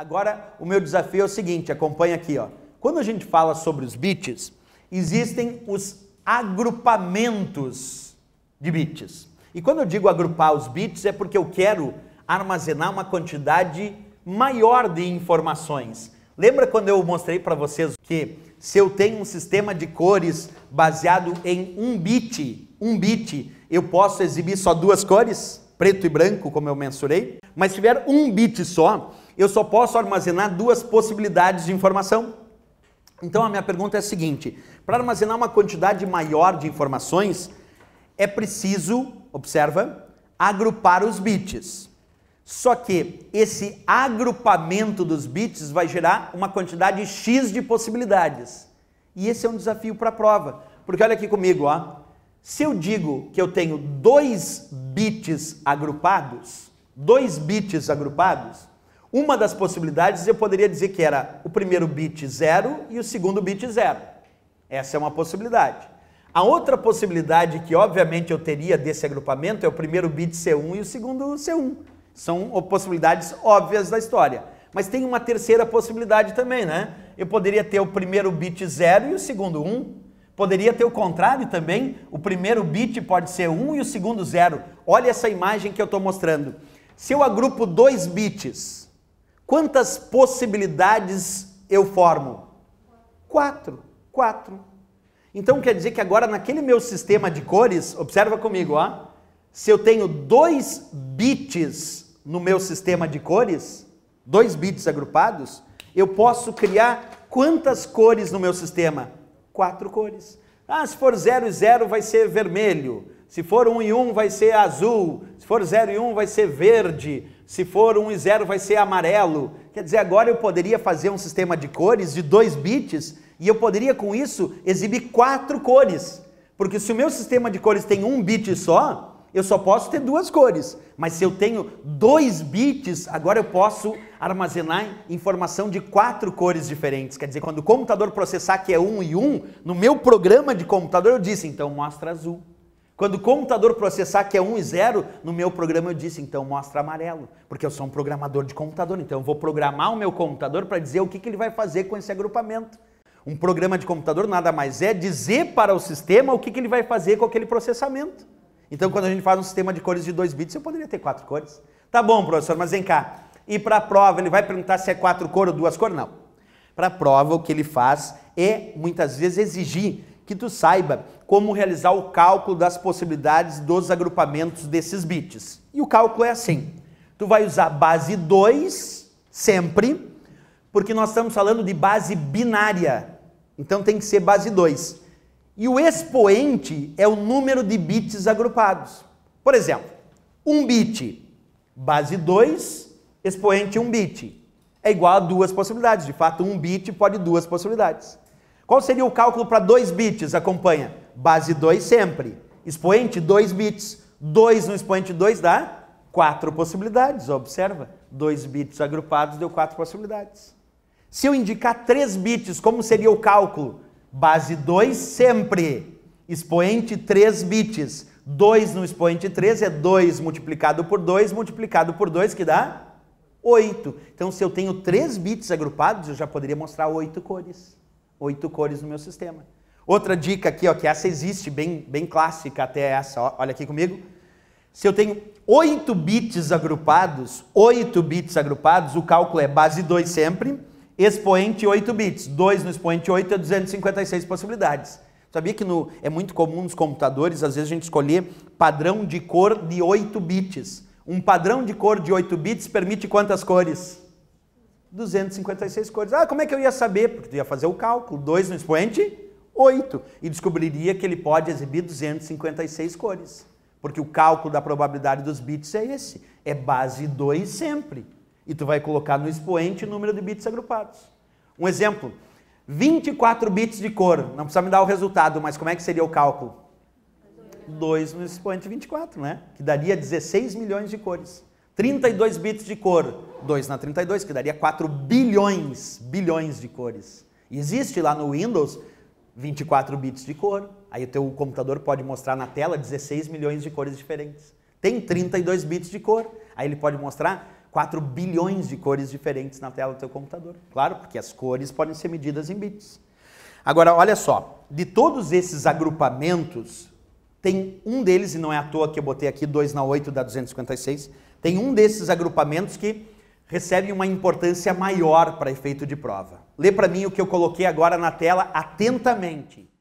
Agora, o meu desafio é o seguinte, acompanha aqui, ó. Quando a gente fala sobre os bits, existem os agrupamentos de bits. E quando eu digo agrupar os bits é porque eu quero armazenar uma quantidade maior de informações. Lembra quando eu mostrei para vocês que se eu tenho um sistema de cores baseado em um bit, um bit, eu posso exibir só duas cores, preto e branco, como eu mensurei? Mas se tiver um bit só, eu só posso armazenar duas possibilidades de informação. Então a minha pergunta é a seguinte: para armazenar uma quantidade maior de informações, é preciso, observa, agrupar os bits. Só que esse agrupamento dos bits vai gerar uma quantidade X de possibilidades. E esse é um desafio para a prova. Porque olha aqui comigo, ó. Se eu digo que eu tenho dois bits agrupados, dois bits agrupados, uma das possibilidades eu poderia dizer que era o primeiro bit zero e o segundo bit zero. Essa é uma possibilidade. A outra possibilidade que obviamente eu teria desse agrupamento é o primeiro bit C1 e o segundo C1. São possibilidades óbvias da história. Mas tem uma terceira possibilidade também, né? Eu poderia ter o primeiro bit zero e o segundo 1. Um. Poderia ter o contrário também. O primeiro bit pode ser 1 um e o segundo zero. Olha essa imagem que eu estou mostrando. Se eu agrupo dois bits Quantas possibilidades eu formo? Quatro. Quatro. Então quer dizer que agora naquele meu sistema de cores, observa comigo, ó, se eu tenho dois bits no meu sistema de cores, dois bits agrupados, eu posso criar quantas cores no meu sistema? Quatro cores. Ah, se for 0 e 0 vai ser vermelho, se for 1 um e 1 um, vai ser azul, se for 0 e 1 um, vai ser verde, se for 1 e 0 vai ser amarelo. Quer dizer, agora eu poderia fazer um sistema de cores de 2 bits e eu poderia com isso exibir quatro cores. Porque se o meu sistema de cores tem um bit só, eu só posso ter duas cores. Mas se eu tenho dois bits, agora eu posso armazenar informação de quatro cores diferentes. Quer dizer, quando o computador processar que é um e um, no meu programa de computador eu disse, então mostra azul. Quando o computador processar que é 1 e 0, no meu programa eu disse, então mostra amarelo, porque eu sou um programador de computador, então eu vou programar o meu computador para dizer o que, que ele vai fazer com esse agrupamento. Um programa de computador nada mais é dizer para o sistema o que, que ele vai fazer com aquele processamento. Então, quando a gente faz um sistema de cores de 2 bits, eu poderia ter quatro cores. Tá bom, professor, mas vem cá. E para a prova, ele vai perguntar se é quatro cores ou duas cores? Não. Para a prova, o que ele faz é, muitas vezes, exigir que tu saiba como realizar o cálculo das possibilidades dos agrupamentos desses bits. E o cálculo é assim, tu vai usar base 2 sempre, porque nós estamos falando de base binária, então tem que ser base 2. E o expoente é o número de bits agrupados. Por exemplo, um bit, base 2, expoente 1 um bit. É igual a duas possibilidades. De fato, um bit pode duas possibilidades. Qual seria o cálculo para 2 bits? Acompanha. Base 2 sempre. Expoente 2 bits. 2 no expoente 2 dá 4 possibilidades. Observa, 2 bits agrupados deu 4 possibilidades. Se eu indicar 3 bits, como seria o cálculo? Base 2 sempre. Expoente 3 bits. 2 no expoente 3 é 2 multiplicado por 2 multiplicado por 2, que dá 8. Então, se eu tenho 3 bits agrupados, eu já poderia mostrar 8 cores oito cores no meu sistema. Outra dica aqui, ó, que essa existe, bem, bem clássica até essa, ó, olha aqui comigo. Se eu tenho oito bits agrupados, oito bits agrupados, o cálculo é base 2 sempre, expoente 8 bits. 2 no expoente 8 é 256 possibilidades. Sabia que no, é muito comum nos computadores, às vezes, a gente escolher padrão de cor de 8 bits. Um padrão de cor de 8 bits permite quantas cores? 256 cores. Ah, como é que eu ia saber? Porque tu ia fazer o cálculo. 2 no expoente, 8. E descobriria que ele pode exibir 256 cores. Porque o cálculo da probabilidade dos bits é esse. É base 2 sempre. E tu vai colocar no expoente o número de bits agrupados. Um exemplo. 24 bits de cor. Não precisa me dar o resultado, mas como é que seria o cálculo? 2 no expoente 24, né? Que daria 16 milhões de cores. 32 bits de cor, 2 na 32, que daria 4 bilhões, bilhões de cores. E existe lá no Windows 24 bits de cor. Aí o teu computador pode mostrar na tela 16 milhões de cores diferentes. Tem 32 bits de cor, aí ele pode mostrar 4 bilhões de cores diferentes na tela do teu computador. Claro, porque as cores podem ser medidas em bits. Agora, olha só, de todos esses agrupamentos tem um deles, e não é à toa que eu botei aqui 2 na 8 da 256, tem um desses agrupamentos que recebe uma importância maior para efeito de prova. Lê para mim o que eu coloquei agora na tela atentamente.